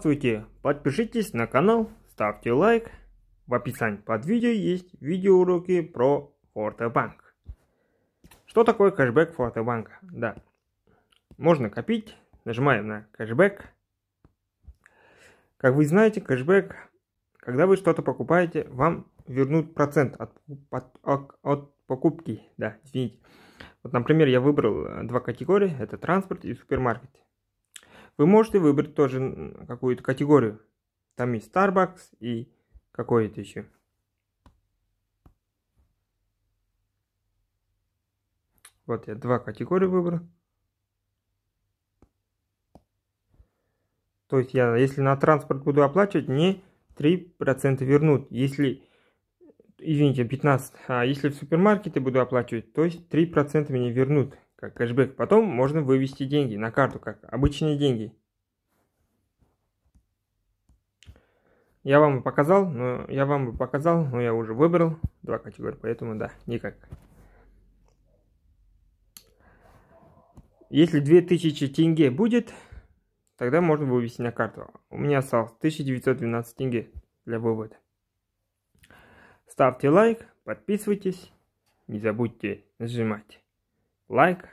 Здравствуйте! Подпишитесь на канал, ставьте лайк. В описании под видео есть видеоуроки про Фортебанк. Что такое кэшбэк Фортебанка? Да. Можно копить, нажимаем на кэшбэк. Как вы знаете, кэшбэк, когда вы что-то покупаете, вам вернут процент от, от, от, покупки. Да, извините. Вот, например, я выбрал э, два категории. Это транспорт и супермаркет. Вы можете выбрать тоже какую-то категорию. Там есть Starbucks и какое-то еще. Вот я два категории выбрал. То есть я, если на транспорт буду оплачивать, мне 3% вернут. Если, извините, 15, а если в супермаркете буду оплачивать, то есть 3% мне вернут как кэшбэк. Потом можно вывести деньги на карту, как обычные деньги. Я вам показал, но я вам показал, но я уже выбрал два категории, поэтому да, никак. Если 2000 тенге будет, тогда можно вывести на карту. У меня осталось 1912 тенге для вывода. Ставьте лайк, подписывайтесь, не забудьте нажимать. like,